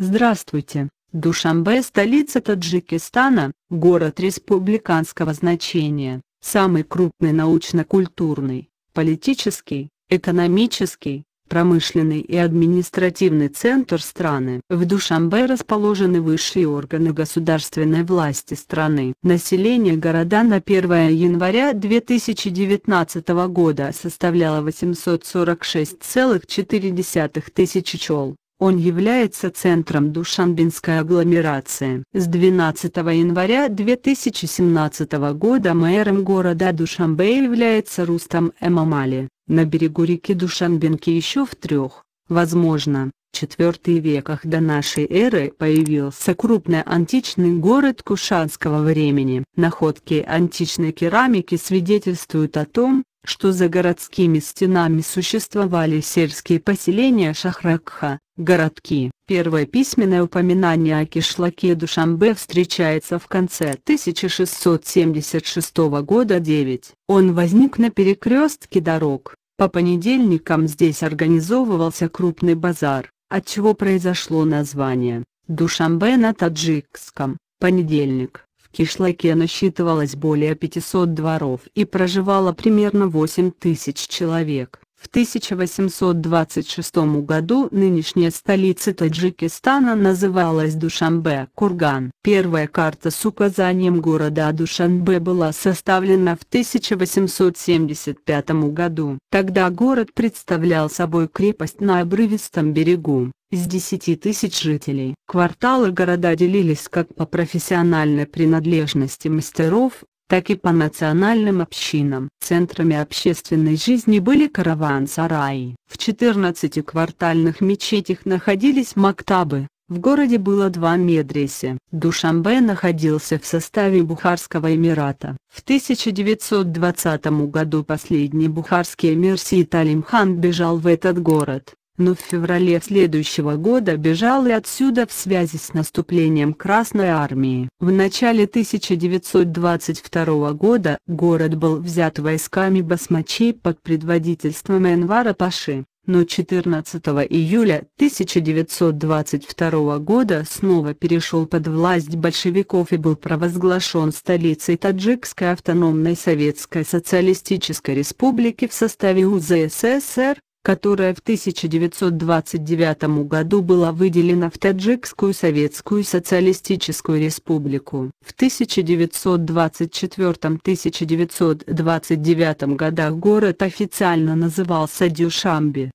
Здравствуйте, Душамбе – столица Таджикистана, город республиканского значения, самый крупный научно-культурный, политический, экономический, промышленный и административный центр страны. В Душамбе расположены высшие органы государственной власти страны. Население города на 1 января 2019 года составляло 846,4 тысячи чел. Он является центром Душанбинской агломерации. С 12 января 2017 года мэром города Душанбе является Рустам Эмамали, на берегу реки Душанбинки еще в трех, возможно, четвертых веках до нашей эры появился крупный античный город кушанского времени. Находки античной керамики свидетельствуют о том, что за городскими стенами существовали сельские поселения Шахракха, Городки. Первое письменное упоминание о кишлаке Душамбе встречается в конце 1676 года 9. Он возник на перекрестке дорог. По понедельникам здесь организовывался крупный базар, от чего произошло название «Душамбе» на таджикском «понедельник». В Кишлаке насчитывалось более 500 дворов и проживало примерно 8 тысяч человек. В 1826 году нынешняя столица Таджикистана называлась Душанбе. Курган. Первая карта с указанием города Душанбе была составлена в 1875 году. Тогда город представлял собой крепость на обрывистом берегу из 10 тысяч жителей. Кварталы города делились как по профессиональной принадлежности мастеров, так и по национальным общинам. Центрами общественной жизни были караван-сараи. В 14 квартальных мечетях находились мактабы. В городе было два медресе. Душамбе находился в составе Бухарского эмирата. В 1920 году последний бухарский эмир Ситалим хан бежал в этот город но в феврале следующего года бежал и отсюда в связи с наступлением Красной Армии. В начале 1922 года город был взят войсками басмачей под предводительством Энвара Паши, но 14 июля 1922 года снова перешел под власть большевиков и был провозглашен столицей Таджикской автономной советской социалистической республики в составе УЗССР, которая в 1929 году была выделена в Таджикскую Советскую Социалистическую Республику. В 1924-1929 годах город официально назывался Дюшамби.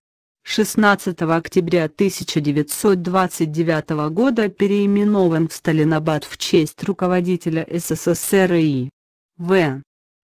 16 октября 1929 года переименован в Сталинабад в честь руководителя СССР и В.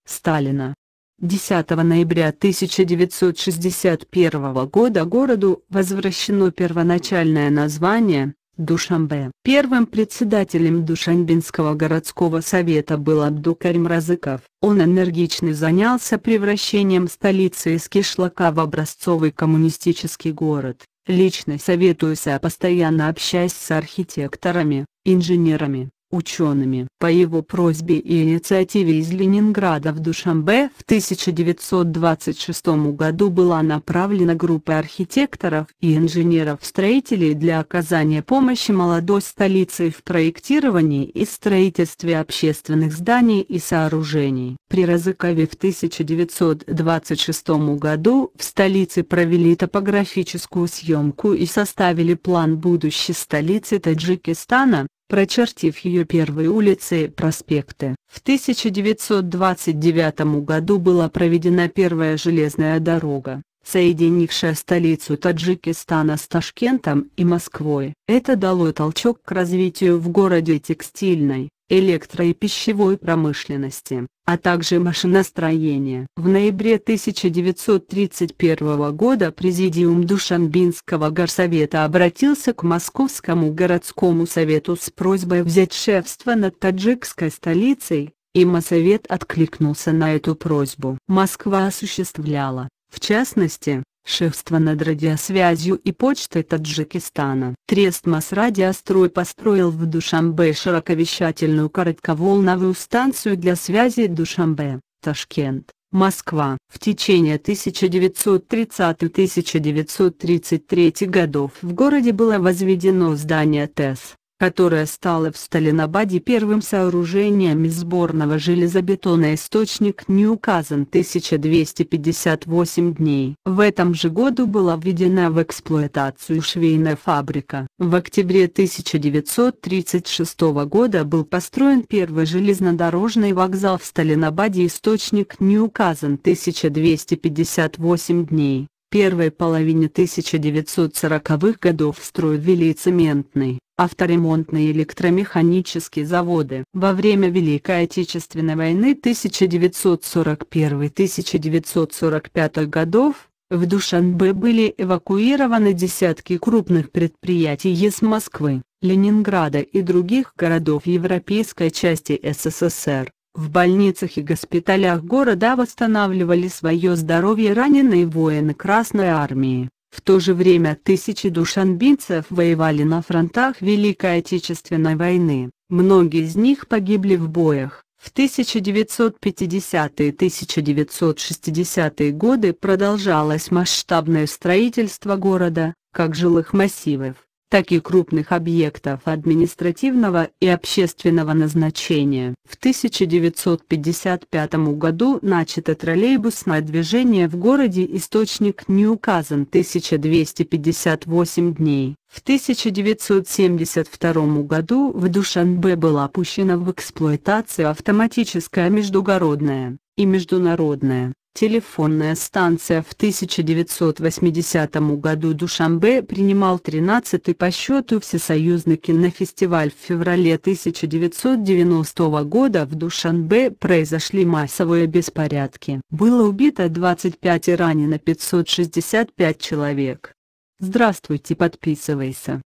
Сталина. 10 ноября 1961 года городу возвращено первоначальное название Душанбе. Первым председателем Душанбинского городского совета был Абдукарим Разыков. Он энергично занялся превращением столицы из кишлака в образцовый коммунистический город. Лично советуюся а постоянно общаясь с архитекторами, инженерами, учеными. По его просьбе и инициативе из Ленинграда в Душамбе в 1926 году была направлена группа архитекторов и инженеров-строителей для оказания помощи молодой столице в проектировании и строительстве общественных зданий и сооружений. При Розыкове в 1926 году в столице провели топографическую съемку и составили план будущей столицы Таджикистана, прочертив ее первые улицы и проспекты. В 1929 году была проведена первая железная дорога, соединившая столицу Таджикистана с Ташкентом и Москвой. Это дало толчок к развитию в городе текстильной, электро- и пищевой промышленности, а также машиностроения. В ноябре 1931 года Президиум Душанбинского горсовета обратился к Московскому городскому совету с просьбой взять шефство над таджикской столицей, и Моссовет откликнулся на эту просьбу. Москва осуществляла, в частности, шефство над радиосвязью и почтой Таджикистана. Трестмас радиострой построил в Душамбе широковещательную коротковолновую станцию для связи Душамбе, Ташкент, Москва. В течение 1930-1933 годов в городе было возведено здание ТЭС, которая стала в Сталинабаде первым сооружением из сборного железобетона источник не указан 1258 дней. В этом же году была введена в эксплуатацию швейная фабрика. В октябре 1936 года был построен первый железнодорожный вокзал в Сталинабаде источник не указан 1258 дней первой половине 1940-х годов строят строй цементный, авторемонтные электромеханические заводы. Во время Великой Отечественной войны 1941-1945 годов, в Душанбе были эвакуированы десятки крупных предприятий из Москвы, Ленинграда и других городов европейской части СССР. В больницах и госпиталях города восстанавливали свое здоровье раненые воины Красной Армии. В то же время тысячи душанбинцев воевали на фронтах Великой Отечественной войны, многие из них погибли в боях. В 1950-1960-е годы продолжалось масштабное строительство города, как жилых массивов, так и крупных объектов административного и общественного назначения. В 1955 году начато троллейбусное движение в городе источник не указан 1258 дней. В 1972 году в Душанбе была опущена в эксплуатацию автоматическая междугородная и международная Телефонная станция в 1980 году Душамбе принимал 13-й по счету Всесоюзный кинофестиваль в феврале 1990 года в Душанбе произошли массовые беспорядки. Было убито 25 и ранено 565 человек. Здравствуйте подписывайся.